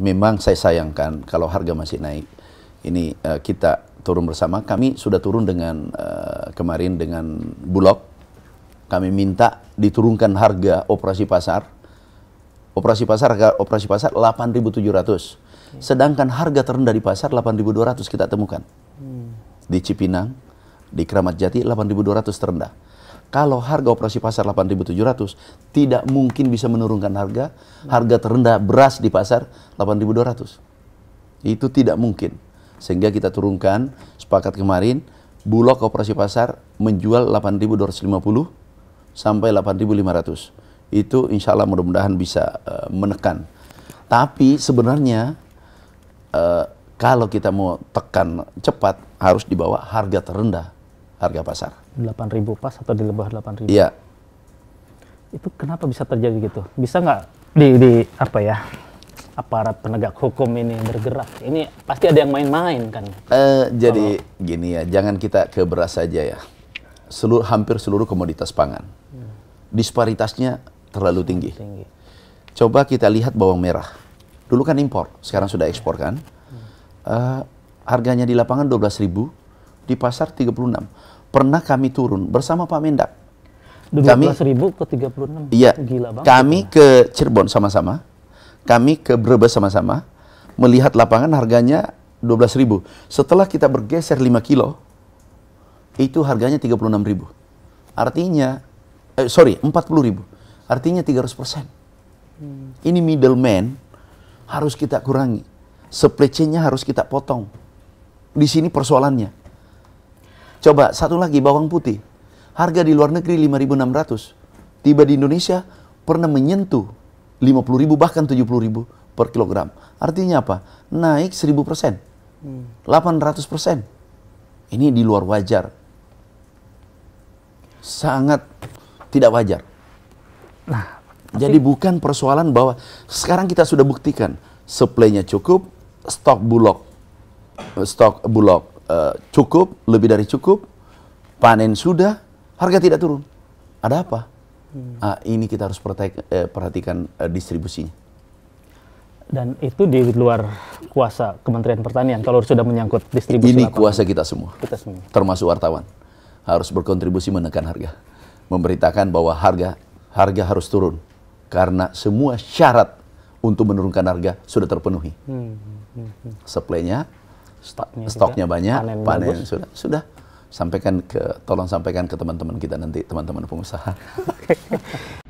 memang saya sayangkan kalau harga masih naik. Ini uh, kita turun bersama. Kami sudah turun dengan uh, kemarin dengan Bulog. Kami minta diturunkan harga operasi pasar. Operasi pasar harga operasi pasar 8.700. Sedangkan harga terendah di pasar 8.200 kita temukan. Hmm. Di Cipinang, di Kramat Jati 8.200 terendah. Kalau harga operasi pasar 8.700, tidak mungkin bisa menurunkan harga. Harga terendah beras di pasar 8.200. Itu tidak mungkin. Sehingga kita turunkan, sepakat kemarin, Bulog operasi pasar menjual 8.250 sampai 8.500. Itu insya Allah mudah-mudahan bisa uh, menekan. Tapi sebenarnya uh, kalau kita mau tekan cepat harus dibawa harga terendah harga pasar. 8.000 pas atau di lebah 8.000? Iya. Itu kenapa bisa terjadi gitu? Bisa nggak di, di apa ya aparat penegak hukum ini bergerak? Ini pasti ada yang main-main kan? Eh, jadi Kalau... gini ya, jangan kita ke beras saja ya. Seluruh hampir seluruh komoditas pangan hmm. disparitasnya terlalu tinggi. tinggi. Coba kita lihat bawang merah. Dulu kan impor, sekarang sudah ekspor kan. Uh, harganya di lapangan 12.000, ribu, di pasar 36. Pernah kami turun bersama Pak Mendak. Kami, ribu ke 36. Iya. Gila banget. Kami ke Cirebon sama-sama. Kami ke Brebes sama-sama. Melihat lapangan harganya 12.000. Setelah kita bergeser 5 kilo, itu harganya 36.000. Artinya, eh, sorry, 40.000. Artinya 300 Hmm. Ini middleman harus kita kurangi. Supply chain-nya harus kita potong. Di sini persoalannya. Coba satu lagi bawang putih. Harga di luar negeri 5.600. Tiba di Indonesia pernah menyentuh 50.000 bahkan 70.000 per kilogram. Artinya apa? Naik 1.000 persen. 800 persen. Ini di luar wajar. Sangat tidak wajar. Nah, jadi bukan persoalan bahwa sekarang kita sudah buktikan supply-nya cukup, stok bulog, eh, stok bulog Eh, cukup, lebih dari cukup, panen sudah, harga tidak turun. Ada apa? Hmm. Nah, ini kita harus eh, perhatikan, eh, distribusinya. Dan itu di luar kuasa Kementerian Pertanian kalau sudah menyangkut distribusi. Ini kuasa kita semua. Kita semua. Termasuk wartawan harus berkontribusi menekan harga, memberitakan bahwa harga harga harus turun karena semua syarat untuk menurunkan harga sudah terpenuhi. Hmm. Hmm. hmm, hmm. Supply-nya stoknya, stoknya juga. banyak, panen, panen bagus. sudah sudah sampaikan ke tolong sampaikan ke teman-teman kita nanti teman-teman pengusaha.